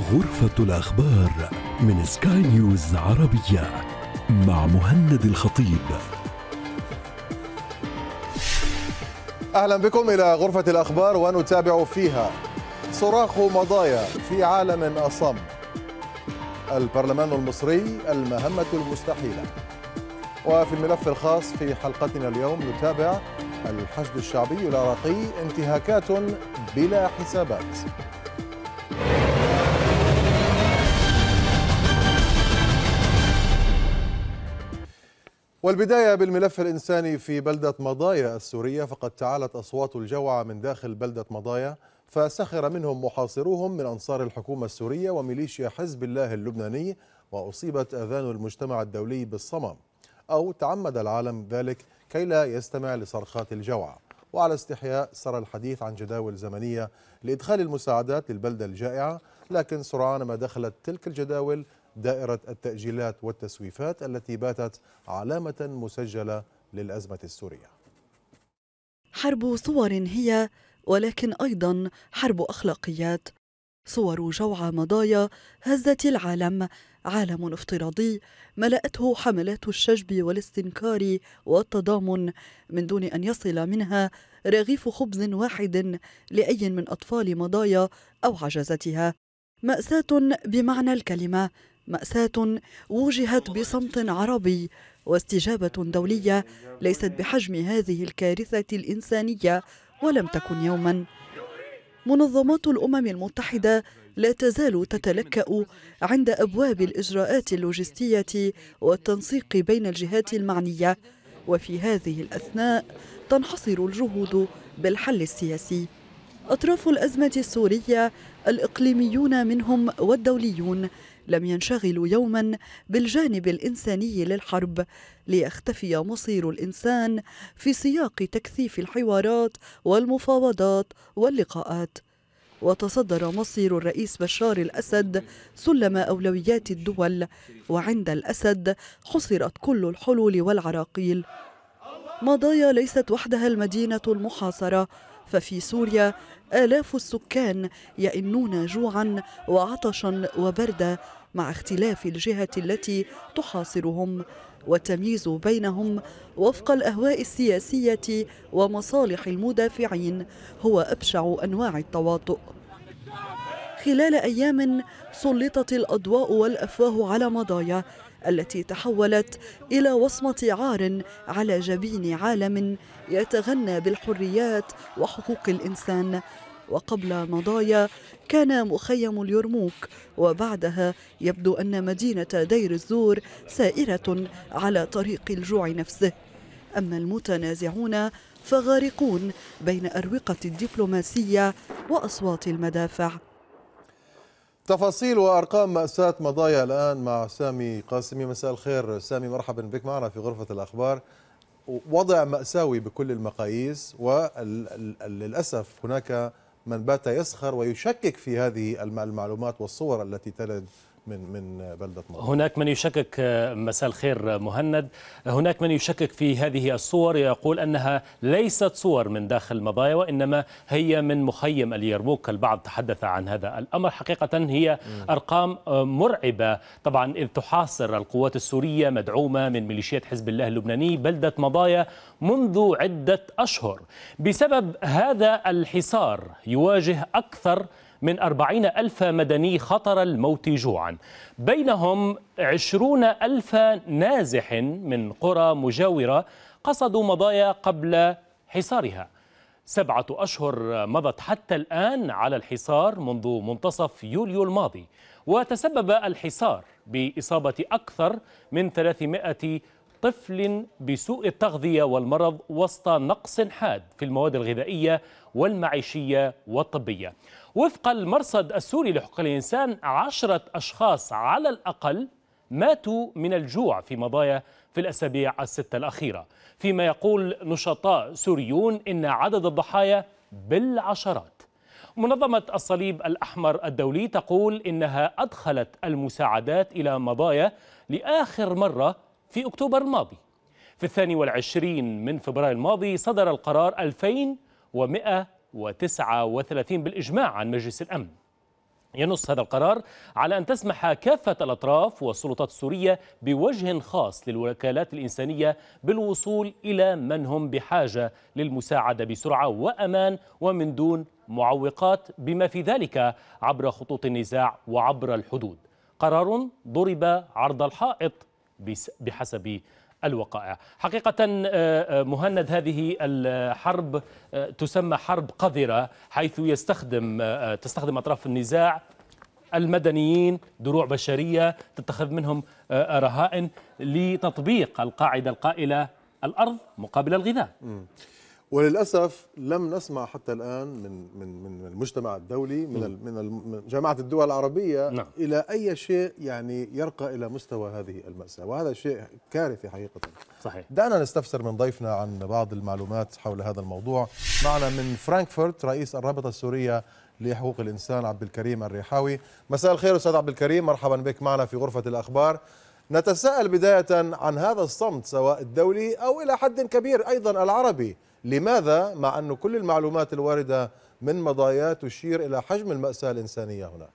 غرفة الأخبار من سكاي نيوز عربية مع مهند الخطيب أهلا بكم إلى غرفة الأخبار ونتابع فيها صراخ مضايا في عالم أصم البرلمان المصري المهمة المستحيلة وفي الملف الخاص في حلقتنا اليوم نتابع الحشد الشعبي العراقي انتهاكات بلا حسابات والبداية بالملف الإنساني في بلدة مضايا السورية فقد تعالت أصوات الجوعى من داخل بلدة مضايا فسخر منهم محاصروهم من أنصار الحكومة السورية وميليشيا حزب الله اللبناني وأصيبت آذان المجتمع الدولي بالصمم أو تعمد العالم ذلك كي لا يستمع لصرخات الجوعى وعلى استحياء سرى الحديث عن جداول زمنية لإدخال المساعدات للبلدة الجائعة لكن سرعان ما دخلت تلك الجداول دائرة التأجيلات والتسويفات التي باتت علامة مسجلة للأزمة السورية حرب صور هي ولكن أيضا حرب أخلاقيات صور جوع مضايا هزت العالم عالم افتراضي ملأته حملات الشجب والاستنكار والتضامن من دون أن يصل منها رغيف خبز واحد لأي من أطفال مضايا أو عجزتها مأساة بمعنى الكلمة مأساة وجهت بصمت عربي واستجابة دولية ليست بحجم هذه الكارثة الإنسانية ولم تكن يوما منظمات الأمم المتحدة لا تزال تتلكأ عند أبواب الإجراءات اللوجستية والتنسيق بين الجهات المعنية وفي هذه الأثناء تنحصر الجهود بالحل السياسي أطراف الأزمة السورية الإقليميون منهم والدوليون لم ينشغلوا يوما بالجانب الانساني للحرب ليختفي مصير الانسان في سياق تكثيف الحوارات والمفاوضات واللقاءات وتصدر مصير الرئيس بشار الأسد سلم أولويات الدول وعند الأسد حصرت كل الحلول والعراقيل مضايا ليست وحدها المدينة المحاصرة ففي سوريا آلاف السكان يئنون جوعا وعطشا وبردا مع اختلاف الجهة التي تحاصرهم والتمييز بينهم وفق الأهواء السياسية ومصالح المدافعين هو أبشع أنواع التواطؤ خلال أيام سلطت الأضواء والأفواه على مضايا التي تحولت إلى وصمة عار على جبين عالم يتغنى بالحريات وحقوق الإنسان وقبل مضايا كان مخيم اليرموك وبعدها يبدو أن مدينة دير الزور سائرة على طريق الجوع نفسه أما المتنازعون فغارقون بين أروقة الدبلوماسية وأصوات المدافع تفاصيل وأرقام مأساة مضايا الآن مع سامي قاسمي مساء الخير سامي مرحبا بك معنا في غرفة الأخبار وضع مأساوي بكل المقاييس وللأسف هناك من بات يسخر ويشكك في هذه المعلومات والصور التي تلد من من بلده مصر هناك من يشكك آه، مساء الخير آه، مهند هناك من يشكك في هذه الصور يقول انها ليست صور من داخل المضايا وانما هي من مخيم اليرموك البعض تحدث عن هذا الامر حقيقه هي ارقام آه، مرعبه طبعا اذ تحاصر القوات السوريه مدعومه من ميليشيات حزب الله اللبناني بلده مضايا منذ عده اشهر بسبب هذا الحصار يواجه اكثر من أربعين ألف مدني خطر الموت جوعا بينهم عشرون ألف نازح من قرى مجاورة قصدوا مضايا قبل حصارها سبعة أشهر مضت حتى الآن على الحصار منذ منتصف يوليو الماضي وتسبب الحصار بإصابة أكثر من 300 طفل بسوء التغذية والمرض وسط نقص حاد في المواد الغذائية والمعيشية والطبية وفق المرصد السوري لحقوق الإنسان عشرة أشخاص على الأقل ماتوا من الجوع في مضايا في الأسابيع الستة الأخيرة فيما يقول نشطاء سوريون إن عدد الضحايا بالعشرات منظمة الصليب الأحمر الدولي تقول إنها أدخلت المساعدات إلى مضايا لآخر مرة في أكتوبر الماضي في الثاني والعشرين من فبراير الماضي صدر القرار 2139 بالإجماع عن مجلس الأمن ينص هذا القرار على أن تسمح كافة الأطراف والسلطات السورية بوجه خاص للوكالات الإنسانية بالوصول إلى من هم بحاجة للمساعدة بسرعة وأمان ومن دون معوقات بما في ذلك عبر خطوط النزاع وعبر الحدود قرار ضرب عرض الحائط بحسب الوقائع حقيقة آه، آه، مهند هذه الحرب آه، تسمى حرب قذرة حيث يستخدم تستخدم أطراف النزاع المدنيين دروع بشرية تتخذ منهم رهائن لتطبيق القاعدة القائلة الأرض مقابل الغذاء وللاسف لم نسمع حتى الان من من من المجتمع الدولي من من جامعه الدول العربيه نعم. الى اي شيء يعني يرقى الى مستوى هذه الماساه وهذا شيء كارثي حقيقه صحيح دعنا نستفسر من ضيفنا عن بعض المعلومات حول هذا الموضوع معنا من فرانكفورت رئيس الرابطه السوريه لحقوق الانسان عبد الكريم الريحاوي مساء الخير استاذ عبد الكريم مرحبا بك معنا في غرفه الاخبار نتساءل بدايه عن هذا الصمت سواء الدولي او الى حد كبير ايضا العربي لماذا مع أن كل المعلومات الواردة من مضايا تشير إلى حجم المأساة الإنسانية هناك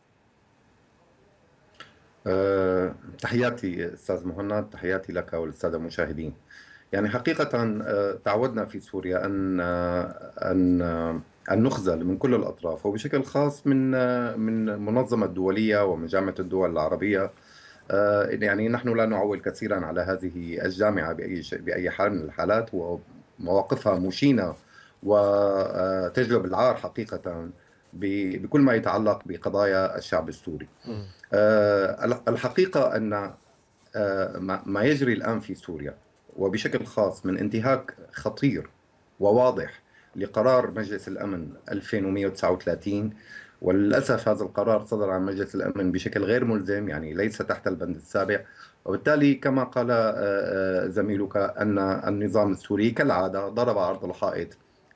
أه، تحياتي استاذ مهند تحياتي لك والسادة المشاهدين يعني حقيقه أه، تعودنا في سوريا ان أه، ان ان نخزل من كل الاطراف وبشكل خاص من من منظمة دولية ومن جامعه الدول العربيه يعني نحن لا نعول كثيرا على هذه الجامعه باي باي حال من الحالات مواقفها مشينه وتجلب العار حقيقه بكل ما يتعلق بقضايا الشعب السوري. آه، الحقيقه ان آه، ما يجري الان في سوريا وبشكل خاص من انتهاك خطير وواضح لقرار مجلس الامن 2139 وللأسف هذا القرار صدر عن مجلس الأمن بشكل غير ملزم يعني ليس تحت البند السابع وبالتالي كما قال آه، آه، زميلك أن النظام السوري كالعادة ضرب عرض الحائط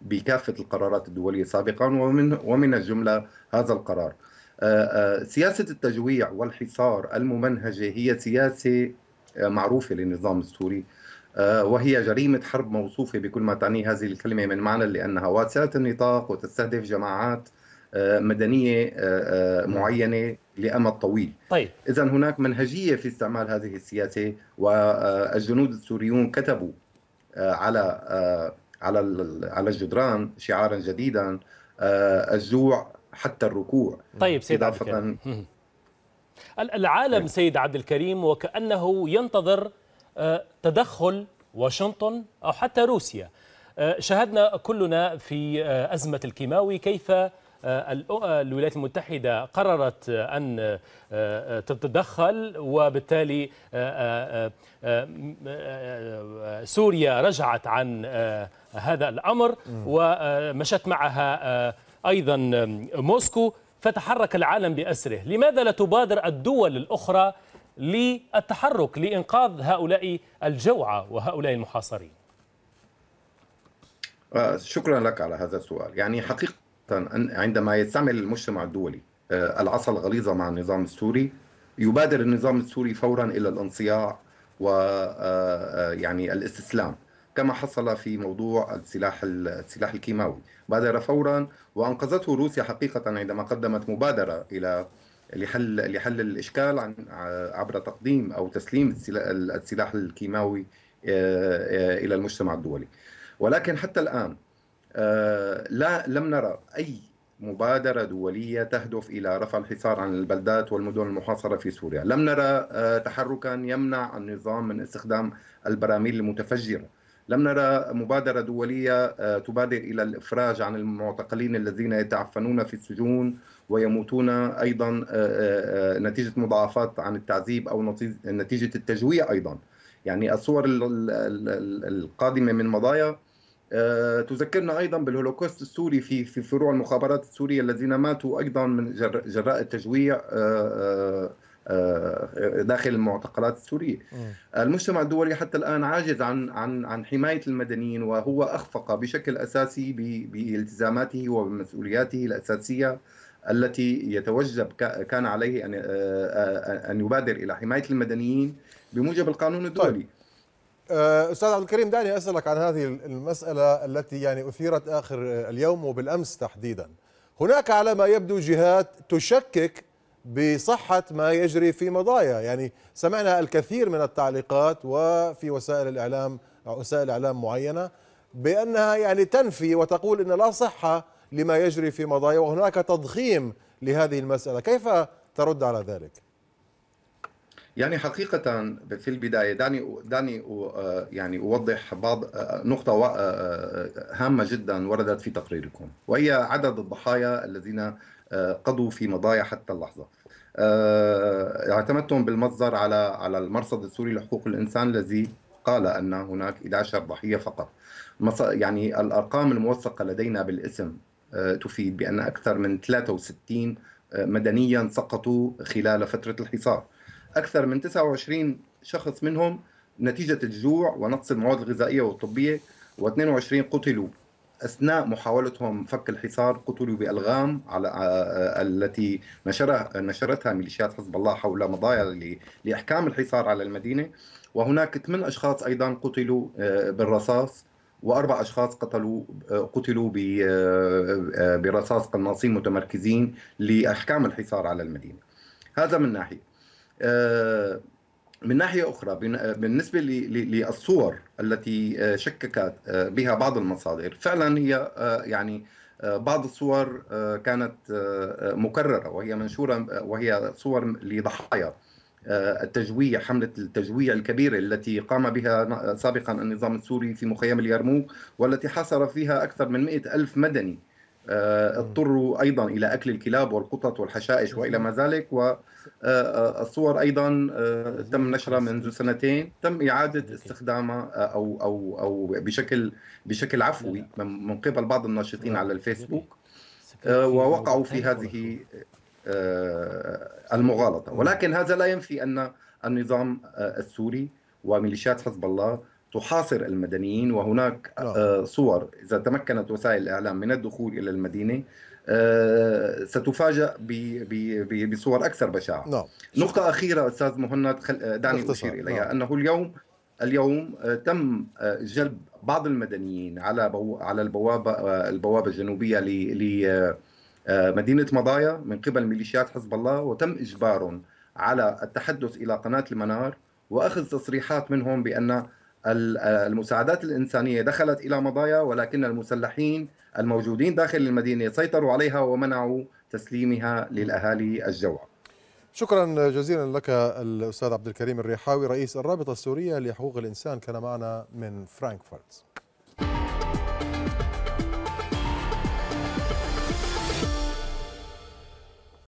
بكافة القرارات الدولية سابقا ومن, ومن الجملة هذا القرار آه، سياسة التجويع والحصار الممنهجة هي سياسة معروفة للنظام السوري وهي جريمة حرب موصوفة بكل ما تعنيه هذه الكلمة من معنى لأنها واسعة النطاق وتستهدف جماعات آه، مدنيه آه، آه، معينه لامد طويل. طيب اذا هناك منهجيه في استعمال هذه السياسه والجنود السوريون كتبوا على على على الجدران شعارا جديدا الجوع حتى الركوع. طيب سيد عبد الكريم العالم طيب. سيد عبد الكريم وكانه ينتظر تدخل واشنطن او حتى روسيا. شاهدنا كلنا في ازمه الكيماوي كيف آه، آه، الولايات المتحدة قررت آه، أن تتدخل وبالتالي سوريا رجعت عن هذا الأمر ومشت معها أيضا موسكو فتحرك العالم بأسره لماذا لا تبادر الدول الأخرى للتحرك لإنقاذ هؤلاء الجوعى وهؤلاء المحاصرين شكرا لك على هذا السؤال يعني حقيقة عندما يستعمل المجتمع الدولي آه، العصا الغليظة مع النظام السوري يبادر النظام السوري فورا إلى الانصياع و آه، آه، يعني الاستسلام كما حصل في موضوع السلاح السلاح الكيماوي بادر فورا وانقذته روسيا حقيقه عندما قدمت مبادره الى لحل لحل الاشكال عن عبر تقديم او تسليم السلاح الكيماوي الى المجتمع الدولي ولكن حتى الان آه، لا لم نرى أي مبادرة دولية تهدف إلى رفع الحصار عن البلدات والمدن المحاصرة في سوريا لم نرى آه، تحركا يمنع النظام من استخدام البراميل المتفجرة لم نرى مبادرة دولية آه، تبادر إلى الإفراج عن المعتقلين الذين يتعفنون في السجون ويموتون أيضا نتيجة مضاعفات عن التعذيب أو نتيجة التجويع أيضا يعني الصور القادمة من مضايا آه، تذكرنا ايضا بالهولوكوست السوري في في فروع المخابرات السوريه الذين ماتوا ايضا من جراء التجويع آه، آه، داخل المعتقلات السوريه. المجتمع الدولي حتى الان عاجز عن عن عن حمايه المدنيين وهو اخفق بشكل اساسي بالتزاماته وبمسؤولياته الاساسيه التي يتوجب كان عليه ان ان يبادر الى حمايه المدنيين بموجب القانون الدولي. طيب. آه، استاذ عبد الكريم دعني اسالك عن هذه المساله التي يعني اثيرت اخر اليوم وبالامس تحديدا. هناك على ما يبدو جهات تشكك بصحه ما يجري في مضايا، يعني سمعنا الكثير من التعليقات وفي وسائل الاعلام وسائل اعلام معينه بانها يعني تنفي وتقول ان لا صحه لما يجري في مضايا وهناك تضخيم لهذه المساله، كيف ترد على ذلك؟ يعني حقيقة في البداية دعني دعني يعني أوضح بعض نقطة هامة جدا وردت في تقريركم وهي عدد الضحايا الذين قضوا في مضايا حتى اللحظة اعتمدتم بالمصدر على على المرصد السوري لحقوق الإنسان الذي قال أن هناك 11 ضحية فقط يعني الأرقام الموثقة لدينا بالاسم تفيد بأن أكثر من 63 مدنيا سقطوا خلال فترة الحصار أكثر من 29 شخص منهم نتيجة الجوع ونقص المواد الغذائية والطبية و22 قتلوا أثناء محاولتهم فك الحصار قتلوا بألغام على آه، آه، التي نشرها نشرتها ميليشيات حزب الله حول مضايا لإحكام الحصار على المدينة وهناك ثمان أشخاص أيضا قتلوا آه، بالرصاص واربع اشخاص قتلوا قتلوا برصاص قناصين متمركزين لاحكام الحصار على المدينه. هذا من ناحيه، آه، من ناحية أخرى آه، بالنسبة للصور التي آه، شككت بها بعض المصادر فعلا هي يعني بعض الصور كانت مكررة وهي منشورة وهي صور لضحايا التجويع حملة التجويع الكبيرة التي قام بها سابقا النظام السوري في مخيم اليرموك والتي حاصر فيها أكثر من مئة ألف مدني آه، اضطروا ايضا الى اكل الكلاب والقطط والحشائش والى ما ذلك والصور آه، آه، ايضا تم نشرها منذ سنتين تم اعاده استخدامها او او او بشكل بشكل عفوي من قبل بعض الناشطين على الفيسبوك ووقعوا في هذه المغالطه ولكن هذا لا ينفي ان النظام السوري وميليشيات حزب الله تحاصر المدنيين وهناك آه. آه، صور إذا تمكنت وسائل الإعلام من الدخول إلى المدينة آه، ستفاجأ بصور أكثر بشاعة نعم. نقطة أخيرة أستاذ مهند دعني أشير إليها نعم. أنه اليوم اليوم تم جلب بعض المدنيين على على البوابه البوابه الجنوبيه لمدينه مضايا من قبل ميليشيات حزب الله وتم اجبارهم على التحدث الى قناه المنار واخذ تصريحات منهم بان المساعدات الإنسانية دخلت إلى مضايا ولكن المسلحين الموجودين داخل المدينة سيطروا عليها ومنعوا تسليمها للأهالي الجوع شكرا جزيلا لك الأستاذ عبد الكريم الريحاوي رئيس الرابطة السورية لحقوق الإنسان كان معنا من فرانكفورت